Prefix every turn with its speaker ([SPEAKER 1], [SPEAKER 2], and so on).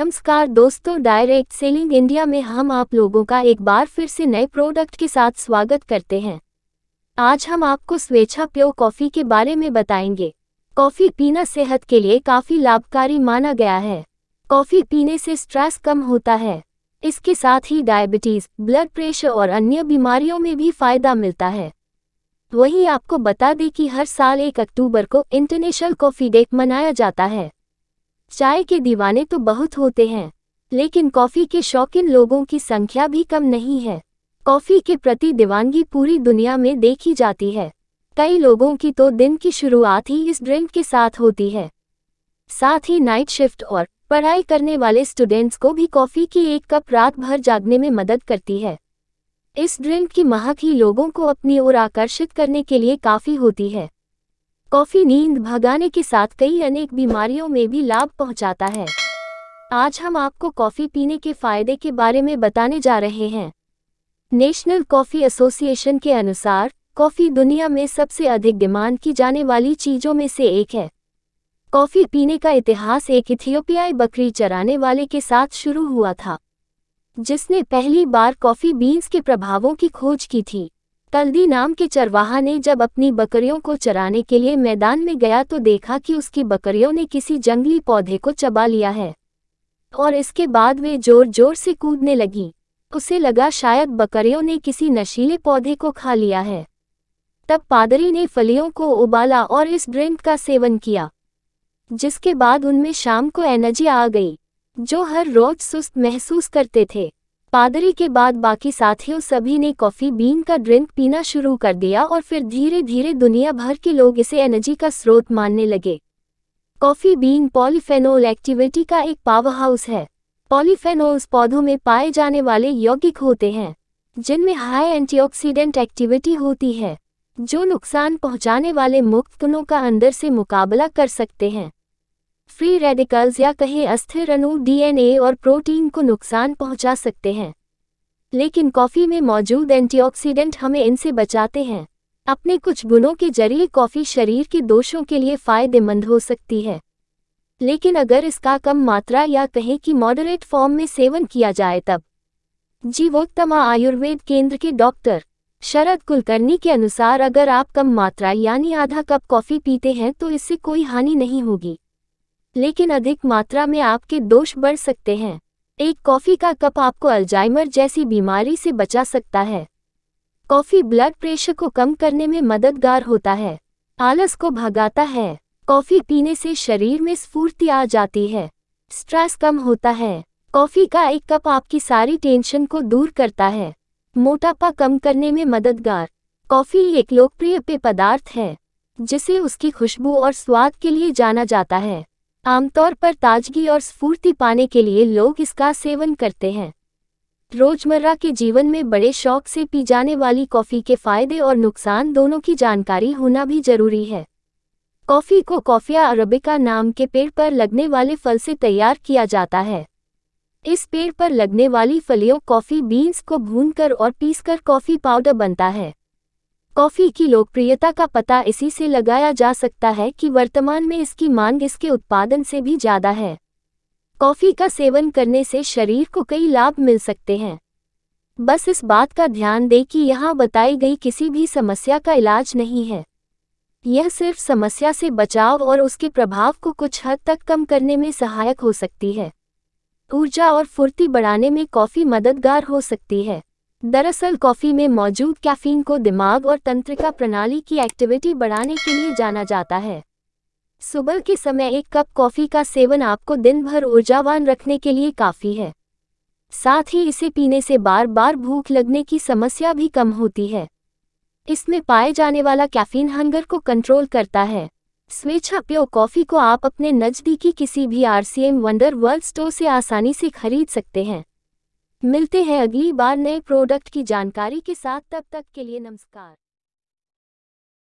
[SPEAKER 1] नमस्कार दोस्तों direct selling India में हम आप लोगों का एक बार फिर से नए प्रोडक्ट के साथ स्वागत करते हैं आज हम आपको स्वेच्छा प्यो कॉफ़ी के बारे में बताएंगे कॉफ़ी पीना सेहत के लिए काफ़ी लाभकारी माना गया है कॉफ़ी पीने से स्ट्रेस कम होता है इसके साथ ही डायबिटीज़ ब्लड प्रेशर और अन्य बीमारियों में भी फ़ायदा मिलता है वहीं आपको बता दें कि हर साल एक अक्टूबर को इंटरनेशनल कॉफ़ी डे मनाया जाता है चाय के दीवाने तो बहुत होते हैं लेकिन कॉफ़ी के शौकीन लोगों की संख्या भी कम नहीं है कॉफ़ी के प्रति दीवानगी पूरी दुनिया में देखी जाती है कई लोगों की तो दिन की शुरुआत ही इस ड्रिंक के साथ होती है साथ ही नाइट शिफ्ट और पढ़ाई करने वाले स्टूडेंट्स को भी कॉफ़ी की एक कप रात भर जागने में मदद करती है इस ड्रिंक की महक ही लोगों को अपनी ओर आकर्षित करने के लिए काफ़ी होती है कॉफी नींद भगाने के साथ कई अनेक बीमारियों में भी लाभ पहुंचाता है आज हम आपको कॉफी पीने के फायदे के बारे में बताने जा रहे हैं नेशनल कॉफी एसोसिएशन के अनुसार कॉफी दुनिया में सबसे अधिक डिमांड की जाने वाली चीजों में से एक है कॉफी पीने का इतिहास एक इथियोपियाई बकरी चराने वाले के साथ शुरू हुआ था जिसने पहली बार कॉफी बीन्स के प्रभावों की खोज की थी तल्दी नाम के चरवाहा ने जब अपनी बकरियों को चराने के लिए मैदान में गया तो देखा कि उसकी बकरियों ने किसी जंगली पौधे को चबा लिया है और इसके बाद वे जोर जोर से कूदने लगी उसे लगा शायद बकरियों ने किसी नशीले पौधे को खा लिया है तब पादरी ने फलियों को उबाला और इस ड्रिंक का सेवन किया जिसके बाद उनमें शाम को एनर्जी आ गई जो हर रोज सुस्त महसूस करते थे पादरी के बाद बाकी साथियों सभी ने कॉफ़ी बीन का ड्रिंक पीना शुरू कर दिया और फिर धीरे धीरे दुनिया भर के लोग इसे एनर्जी का स्रोत मानने लगे कॉफ़ी बीन पॉलीफेनोल एक्टिविटी का एक पावर हाउस है पॉलीफेनोल्स पौधों में पाए जाने वाले यौगिक होते हैं जिनमें हाई एंटीऑक्सीडेंट एक्टिविटी होती है जो नुकसान पहुंचाने वाले मुक्त कणों का अंदर से मुकाबला कर सकते हैं फ्री रेडिकल्स या कहीं अस्थिर अणु डीएनए और प्रोटीन को नुकसान पहुंचा सकते हैं लेकिन कॉफ़ी में मौजूद एंटीऑक्सीडेंट हमें इनसे बचाते हैं अपने कुछ गुणों के जरिए कॉफ़ी शरीर के दोषों के लिए फ़ायदेमंद हो सकती है लेकिन अगर इसका कम मात्रा या कहीं कि मॉडरेट फॉर्म में सेवन किया जाए तब जीवोत्तमा आयुर्वेद केंद्र के डॉक्टर शरद कुलकर्णी के अनुसार अगर आप कम मात्रा यानी आधा कप कॉफ़ी पीते हैं तो इससे कोई हानि नहीं होगी लेकिन अधिक मात्रा में आपके दोष बढ़ सकते हैं एक कॉफ़ी का कप आपको अल्जाइमर जैसी बीमारी से बचा सकता है कॉफ़ी ब्लड प्रेशर को कम करने में मददगार होता है आलस को भगाता है कॉफ़ी पीने से शरीर में स्फूर्ति आ जाती है स्ट्रेस कम होता है कॉफ़ी का एक कप आपकी सारी टेंशन को दूर करता है मोटापा कम करने में मददगार कॉफ़ी एक लोकप्रिय पेय पदार्थ है जिसे उसकी खुशबू और स्वाद के लिए जाना जाता है आमतौर पर ताजगी और स्फूर्ति पाने के लिए लोग इसका सेवन करते हैं रोजमर्रा के जीवन में बड़े शौक से पी जाने वाली कॉफ़ी के फायदे और नुकसान दोनों की जानकारी होना भी जरूरी है कॉफ़ी को कॉफिया अरबिका नाम के पेड़ पर लगने वाले फल से तैयार किया जाता है इस पेड़ पर लगने वाली फलियों कॉफ़ी बीन्स को भूनकर और पीसकर कॉफ़ी पाउडर बनता है कॉफ़ी की लोकप्रियता का पता इसी से लगाया जा सकता है कि वर्तमान में इसकी मांग इसके उत्पादन से भी ज़्यादा है कॉफ़ी का सेवन करने से शरीर को कई लाभ मिल सकते हैं बस इस बात का ध्यान दें कि यहाँ बताई गई किसी भी समस्या का इलाज नहीं है यह सिर्फ समस्या से बचाव और उसके प्रभाव को कुछ हद तक कम करने में सहायक हो सकती है ऊर्जा और फुर्ती बढ़ाने में कॉफ़ी मददगार हो सकती है दरअसल कॉफ़ी में मौजूद कैफीन को दिमाग और तंत्रिका प्रणाली की एक्टिविटी बढ़ाने के लिए जाना जाता है सुबह के समय एक कप कॉफ़ी का सेवन आपको दिन भर ऊर्जावान रखने के लिए काफ़ी है साथ ही इसे पीने से बार बार भूख लगने की समस्या भी कम होती है इसमें पाए जाने वाला कैफीन हंगर को कंट्रोल करता है स्वेच्छा प्यो कॉफ़ी को आप अपने नज़दीकी किसी भी आरसीएम वंडर वर्ल्ड स्टोर से आसानी से खरीद सकते हैं मिलते हैं अगली बार नए प्रोडक्ट की जानकारी के साथ तब तक के लिए नमस्कार